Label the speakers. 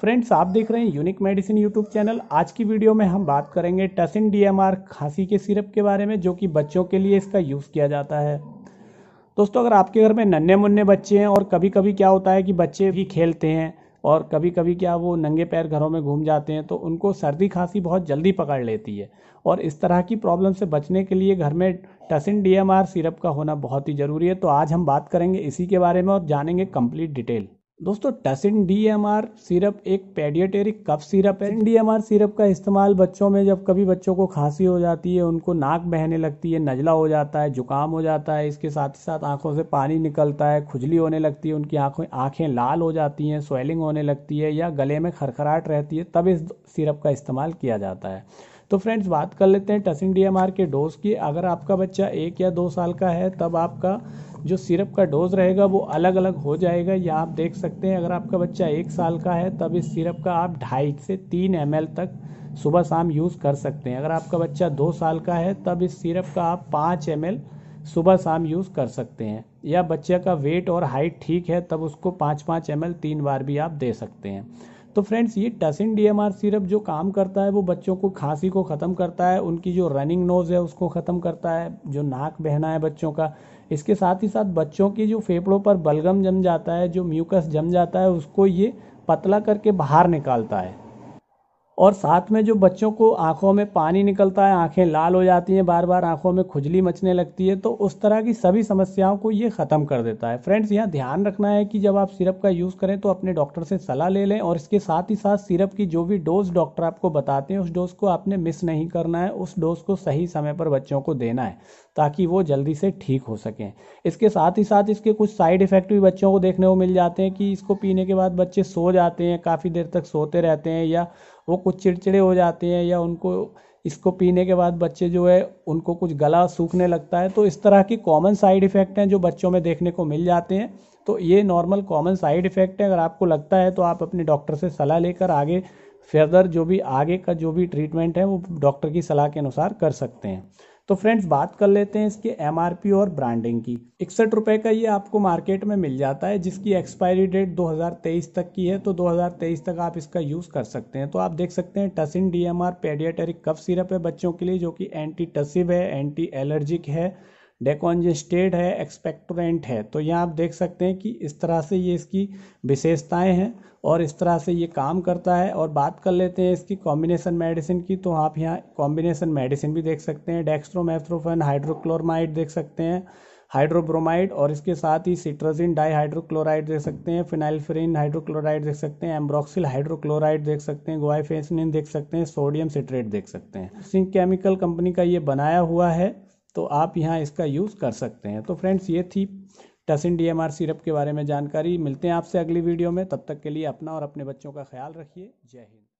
Speaker 1: friends आप देख रहे हैं यूनिक मेडिसिन यूट्यूब चैनल आज की वीडियो में हम बात करेंगे टसिन डीएमआर खांसी के सिरप के बारे में जो कि बच्चों के लिए इसका यूज़ किया जाता है दोस्तों अगर आपके घर में नन्हे मुन्ने बच्चे हैं और कभी कभी क्या होता है कि बच्चे भी खेलते हैं और कभी कभी क्या वो नंगे पैर घरों में घूम जाते हैं तो उनको सर्दी खांसी बहुत जल्दी पकड़ लेती है और इस तरह की प्रॉब्लम से बचने के लिए घर में टसिन डीएमआर सिरप का होना बहुत ही ज़रूरी है तो आज हम बात करेंगे इसी के बारे में और जानेंगे कंप्लीट डिटेल दोस्तों Tussin D M R syrup एक पेडियटेरिक कफ सिरप है डी एम आर सिरप का इस्तेमाल बच्चों में जब कभी बच्चों को खांसी हो जाती है उनको नाक बहने लगती है नजला हो जाता है जुकाम हो जाता है इसके साथ ही साथ आंखों से पानी निकलता है खुजली होने लगती है उनकी आंखों आंखें लाल हो जाती हैं स्वेलिंग होने लगती है या गले में खरखराहट रहती है तब इस सिरप का इस्तेमाल किया जाता है तो फ्रेंड्स बात कर लेते हैं टसिन डी के डोज की अगर आपका बच्चा एक या दो साल का है तब आपका जो सिरप का डोज रहेगा वो अलग अलग हो जाएगा या आप देख सकते हैं अगर आपका बच्चा एक साल का है तब इस सिरप का आप ढाई से तीन एम तक सुबह शाम यूज़ कर सकते हैं अगर आपका बच्चा दो साल का है तब इस सिरप का आप पाँच एम सुबह शाम यूज़ कर सकते हैं या बच्चे का वेट और हाइट ठीक है तब उसको पाँच पाँच एम तीन बार भी आप दे सकते हैं तो फ्रेंड्स ये टसिन डीएमआर सिरप जो काम करता है वो बच्चों को खांसी को ख़त्म करता है उनकी जो रनिंग नोज़ है उसको ख़त्म करता है जो नाक बहना है बच्चों का इसके साथ ही साथ बच्चों की जो फेफड़ों पर बलगम जम जाता है जो म्यूकस जम जाता है उसको ये पतला करके बाहर निकालता है और साथ में जो बच्चों को आंखों में पानी निकलता है आंखें लाल हो जाती हैं बार बार आंखों में खुजली मचने लगती है तो उस तरह की सभी समस्याओं को ये ख़त्म कर देता है फ्रेंड्स यहाँ ध्यान रखना है कि जब आप सिरप का यूज़ करें तो अपने डॉक्टर से सलाह ले लें और इसके साथ ही साथ सिरप की जो भी डोज डॉक्टर आपको बताते हैं उस डोज को आपने मिस नहीं करना है उस डोज को सही समय पर बच्चों को देना है ताकि वो जल्दी से ठीक हो सकें इसके साथ ही साथ इसके कुछ साइड इफ़ेक्ट भी बच्चों को देखने को मिल जाते हैं कि इसको पीने के बाद बच्चे सो जाते हैं काफ़ी देर तक सोते रहते हैं या वो कुछ चिड़चिड़े हो जाते हैं या उनको इसको पीने के बाद बच्चे जो है उनको कुछ गला सूखने लगता है तो इस तरह की कॉमन साइड इफ़ेक्ट हैं जो बच्चों में देखने को मिल जाते हैं तो ये नॉर्मल कॉमन साइड इफ़ेक्ट है अगर आपको लगता है तो आप अपने डॉक्टर से सलाह लेकर आगे फर्दर जो भी आगे का जो भी ट्रीटमेंट है वो डॉक्टर की सलाह के अनुसार कर सकते हैं तो फ्रेंड्स बात कर लेते हैं इसके एम और ब्रांडिंग की इकसठ रुपये का ये आपको मार्केट में मिल जाता है जिसकी एक्सपायरी डेट 2023 तक की है तो 2023 तक आप इसका यूज़ कर सकते हैं तो आप देख सकते हैं Tussin D M pediatric cough syrup है बच्चों के लिए जो कि एंटी टसिव है एंटी एलर्जिक है डेकॉन्जेस्टेड हाँ है एक्सपेक्टोरेंट है तो यहाँ आप देख सकते हैं कि इस तरह से ये इसकी विशेषताएं हैं और इस तरह से ये काम करता है और बात कर लेते हैं इसकी कॉम्बिनेशन मेडिसिन की तो आप यहाँ कॉम्बिनेशन मेडिसिन भी देख सकते हैं डेक्स्ट्रोमेथ्रोफन हाइड्रोक्लोरमाइड देख सकते हैं हाइड्रोब्रोमाइड और इसके साथ ही सिट्रोजिन डाईहाइड्रोक्लोराइड देख सकते हैं फिनाइलफ्रिन हाइड्रोक्लोराइड देख सकते हैं एम्ब्रोक्सिल हाइड्रोक्लोराइड देख सकते हैं गोआफेसनिन देख सकते हैं सोडियम सिट्रेट देख सकते हैं सिंह केमिकल कंपनी का ये बनाया हुआ है तो आप यहाँ इसका यूज़ कर सकते हैं तो फ्रेंड्स ये थी टसिन डी एम सिरप के बारे में जानकारी मिलते हैं आपसे अगली वीडियो में तब तक के लिए अपना और अपने बच्चों का ख्याल रखिए जय हिंद